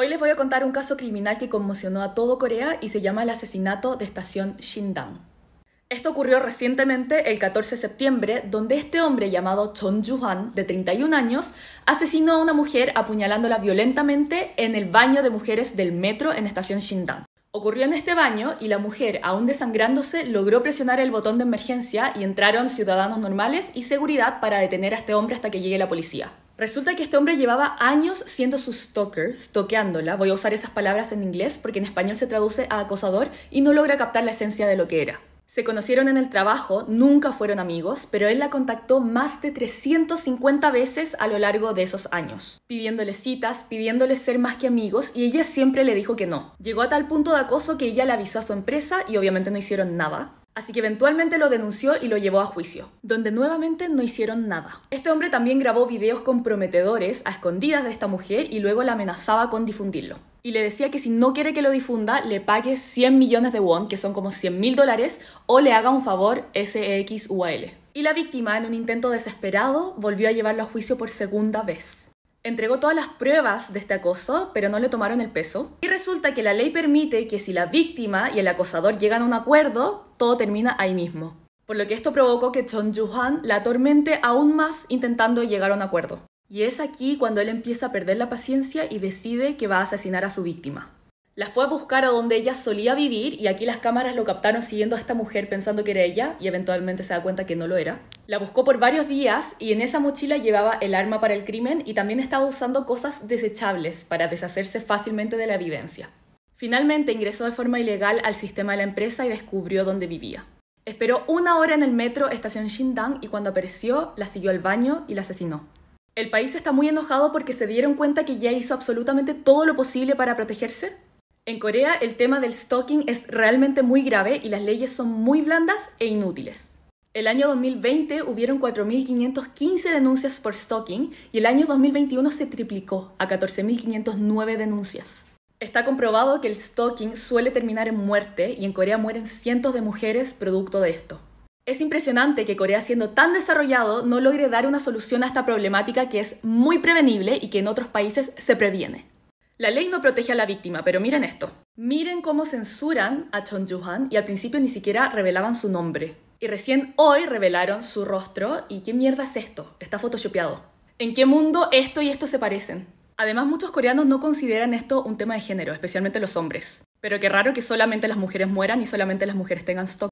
Hoy les voy a contar un caso criminal que conmocionó a todo Corea y se llama el asesinato de estación Shindang. Esto ocurrió recientemente, el 14 de septiembre, donde este hombre llamado Chon Ju-han, de 31 años, asesinó a una mujer apuñalándola violentamente en el baño de mujeres del metro en estación Shindang. Ocurrió en este baño y la mujer, aún desangrándose, logró presionar el botón de emergencia y entraron ciudadanos normales y seguridad para detener a este hombre hasta que llegue la policía. Resulta que este hombre llevaba años siendo su stalker, toqueándola. Voy a usar esas palabras en inglés porque en español se traduce a acosador y no logra captar la esencia de lo que era. Se conocieron en el trabajo, nunca fueron amigos, pero él la contactó más de 350 veces a lo largo de esos años, pidiéndole citas, pidiéndole ser más que amigos y ella siempre le dijo que no. Llegó a tal punto de acoso que ella le avisó a su empresa y obviamente no hicieron nada. Así que eventualmente lo denunció y lo llevó a juicio, donde nuevamente no hicieron nada. Este hombre también grabó videos comprometedores a escondidas de esta mujer y luego la amenazaba con difundirlo. Y le decía que si no quiere que lo difunda, le pague 100 millones de won, que son como 100 mil dólares, o le haga un favor SEXUAL. Y la víctima, en un intento desesperado, volvió a llevarlo a juicio por segunda vez. Entregó todas las pruebas de este acoso, pero no le tomaron el peso. Y resulta que la ley permite que si la víctima y el acosador llegan a un acuerdo, todo termina ahí mismo. Por lo que esto provocó que Chon Yuhan la atormente aún más intentando llegar a un acuerdo. Y es aquí cuando él empieza a perder la paciencia y decide que va a asesinar a su víctima. La fue a buscar a donde ella solía vivir y aquí las cámaras lo captaron siguiendo a esta mujer pensando que era ella y eventualmente se da cuenta que no lo era. La buscó por varios días y en esa mochila llevaba el arma para el crimen y también estaba usando cosas desechables para deshacerse fácilmente de la evidencia. Finalmente ingresó de forma ilegal al sistema de la empresa y descubrió dónde vivía. Esperó una hora en el metro estación Shindang y cuando apareció, la siguió al baño y la asesinó. El país está muy enojado porque se dieron cuenta que ya hizo absolutamente todo lo posible para protegerse. En Corea el tema del stalking es realmente muy grave y las leyes son muy blandas e inútiles. El año 2020 hubieron 4.515 denuncias por stalking y el año 2021 se triplicó a 14.509 denuncias. Está comprobado que el stalking suele terminar en muerte y en Corea mueren cientos de mujeres producto de esto. Es impresionante que Corea, siendo tan desarrollado, no logre dar una solución a esta problemática que es muy prevenible y que en otros países se previene. La ley no protege a la víctima, pero miren esto. Miren cómo censuran a Chon Juhan y al principio ni siquiera revelaban su nombre. Y recién hoy revelaron su rostro y qué mierda es esto, está photoshopeado. ¿En qué mundo esto y esto se parecen? Además, muchos coreanos no consideran esto un tema de género, especialmente los hombres. Pero qué raro que solamente las mujeres mueran y solamente las mujeres tengan stock.